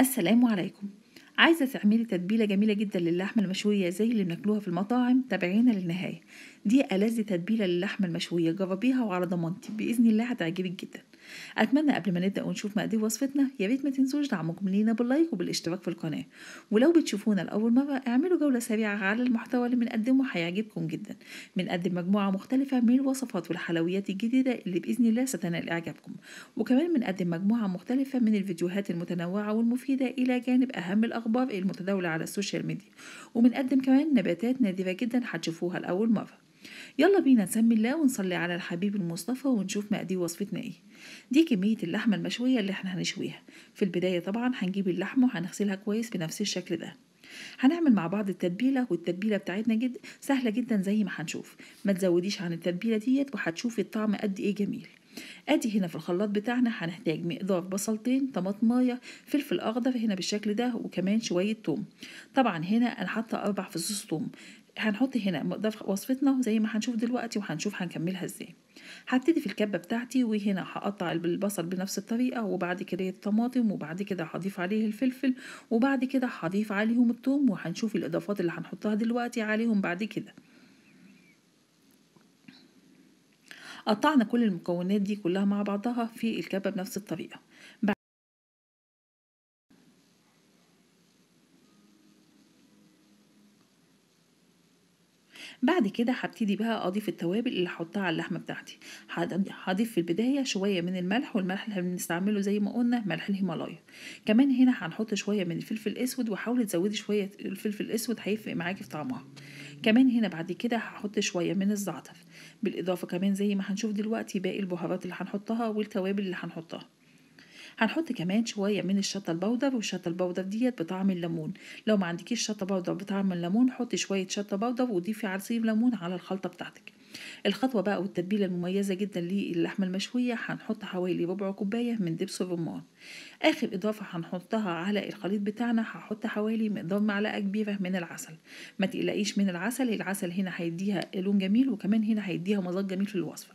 السلام عليكم عايزة تعملي تتبيلة جميلة جدا للحمة المشوية زي اللي بناكلوها في المطاعم تابعينا للنهاية دي ألذ تتبيلة للحمة المشوية جربيها وعلى ضمانتي بإذن الله هتعجبك جدا أتمنى قبل ما نبدأ ونشوف مقادير وصفتنا يا ريت ما تنسوش دعمكم لينا باللايك وبالاشتراك في القناة ولو بتشوفونا لأول مرة اعملوا جولة سريعة على المحتوى اللي بنقدمه هيعجبكم جدا بنقدم مجموعة مختلفة من الوصفات والحلويات الجديدة اللي بإذن الله ستنال إعجابكم وكمان بنقدم مجموعة مختلفة من الفيديوهات المتنوعة والمفيدة إلى جانب أهم الأخبار المتداولة على السوشيال ميديا وبنقدم كمان نباتات نادرة جدا هتشوفوها لأول مرة يلا بينا نسمي الله ونصلي على الحبيب المصطفى ونشوف مقادير وصفتنا ايه دي كمية اللحمة المشوية اللي احنا هنشويها في البداية طبعا هنجيب اللحمة وهنغسلها كويس بنفس الشكل ده هنعمل مع بعض التتبيلة والتتبيلة بتاعتنا جد سهلة جدا زي ما هنشوف ما تزوديش عن التتبيلة ديت وهتشوفي الطعم قد ايه جميل ادي هنا في الخلاط بتاعنا هنحتاج مقدار بصلتين طماطمايه فلفل اخضر هنا بالشكل ده وكمان شويه توم طبعا هنا انا حاطه اربع فصوص توم هنحط هنا ده وصفتنا زي ما هنشوف دلوقتي وهنشوف هنكملها ازاي هبتدي في الكبة بتاعتي وهنا هقطع البصل بنفس الطريقة وبعد كده الطماطم وبعد كده هضيف عليه الفلفل وبعد كده هضيف عليهم التوم وهنشوف الإضافات اللي هنحطها دلوقتي عليهم بعد كده قطعنا كل المكونات دي كلها مع بعضها في الكبة بنفس الطريقة بعد كده هبتدي بقى اضيف التوابل اللي هحطها على اللحمه بتاعتي هضيف في البدايه شويه من الملح والملح اللي بنستعمله زي ما قلنا ملح الهيمالايا كمان هنا هنحط شويه من الفلفل الاسود وحاولي تزودي شويه الفلفل الاسود هيفرق معاكي في طعمها كمان هنا بعد كده هحط شويه من الزعتر بالاضافه كمان زي ما هنشوف دلوقتي باقي البهارات اللي هنحطها والتوابل اللي هنحطها هنحط كمان شويه من الشطه البودر والشطه البودر ديت بطعم الليمون لو ما عندكيش شطه بودر بطعم الليمون حطي شويه شطه بودر وضيفي عصير ليمون على الخلطه بتاعتك الخطوه بقى والتتبيله المميزه جدا للحمه المشويه هنحط حوالي ربع كوبايه من دبس الرمان اخر اضافه هنحطها على الخليط بتاعنا هحط حوالي مقدار معلقه كبيره من العسل ما تقلقيش من العسل العسل هنا هيديها لون جميل وكمان هنا هيديها مذاق جميل في الوصفه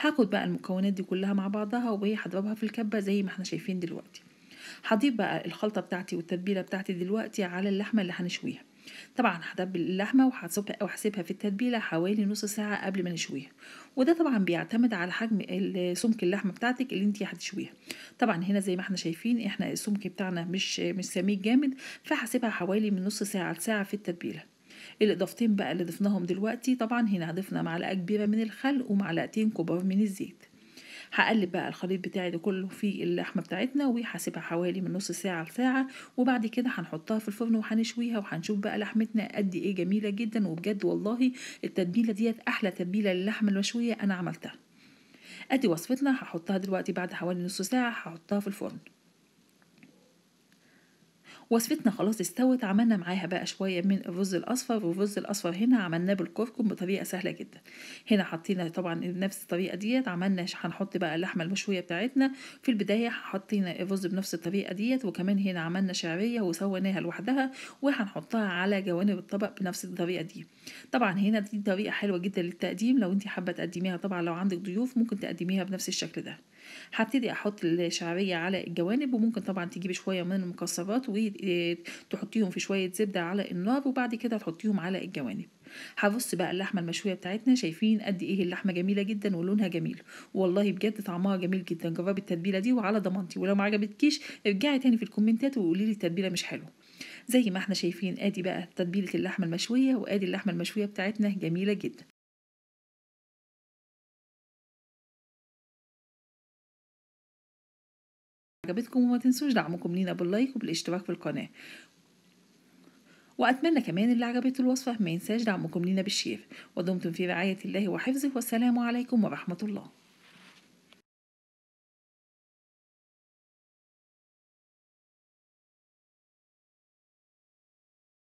هاخد بقى المكونات دي كلها مع بعضها وهي هضربها في الكبه زي ما احنا شايفين دلوقتي هضيف بقى الخلطه بتاعتي والتتبيله بتاعتي دلوقتي على اللحمه اللي هنشويها طبعا هتبل اللحمه وهسيبها في التتبيله حوالي نص ساعه قبل ما نشويها وده طبعا بيعتمد على حجم سمك اللحمه بتاعتك اللي انت هتشويها طبعا هنا زي ما احنا شايفين احنا السمك بتاعنا مش مش سميك جامد فهسيبها حوالي من نص ساعه لساعه في التتبيله الاضافتين بقى اللي ضفناهم دلوقتي طبعا هنا ضفنا معلقه كبيره من الخل ومعلقتين كبار من الزيت هقلب بقى الخليط بتاعي ده كله في اللحمه بتاعتنا وهسيبها حوالي من نص ساعه لساعه وبعد كده هنحطها في الفرن وهنشويها وهنشوف بقى لحمتنا قد ايه جميله جدا وبجد والله التتبيله ديت احلى تتبيله للحمه المشويه انا عملتها ادي وصفتنا هحطها دلوقتي بعد حوالي نص ساعه هحطها في الفرن وصفتنا خلاص استوت عملنا معاها بقى شويه من الرز الاصفر والرز الاصفر هنا عملناه بالكركم بطريقه سهله جدا هنا حطينا طبعا بنفس الطريقه ديت عملنا هنحط بقى اللحمه المشويه بتاعتنا في البدايه حطينا الرز بنفس الطريقه ديت وكمان هنا عملنا شعريه وسويناها لوحدها وهنحطها على جوانب الطبق بنفس الطريقه دي طبعا هنا دي طريقه حلوه جدا للتقديم لو انت حابه تقدميها طبعا لو عندك ضيوف ممكن تقدميها بنفس الشكل ده هبتدي احط الشعريه على الجوانب وممكن طبعا تجيبي شويه من المكسرات وتحطيهم في شويه زبده على النار وبعد كده تحطيهم على الجوانب هبص بقى اللحمه المشويه بتاعتنا شايفين قد ايه اللحمه جميله جدا ولونها جميل والله بجد طعمها جميل جدا جربي التتبيله دي وعلى ضمانتي ولو ما عجبتكيش ارجعي تاني في الكومنتات وقولي لي التتبيله مش حلوه زي ما احنا شايفين ادي بقى تتبيله اللحمه المشويه وادي اللحمه المشويه بتاعتنا جميله جدا عجبتكم وما تنسوش دعمكم لينا باللايك وبالاشتراك في القناة وأتمنى كمان اللي عجبته الوصفة ما ينساش دعمكم لينا بالشير ودمتم في رعاية الله وحفظه والسلام عليكم ورحمة الله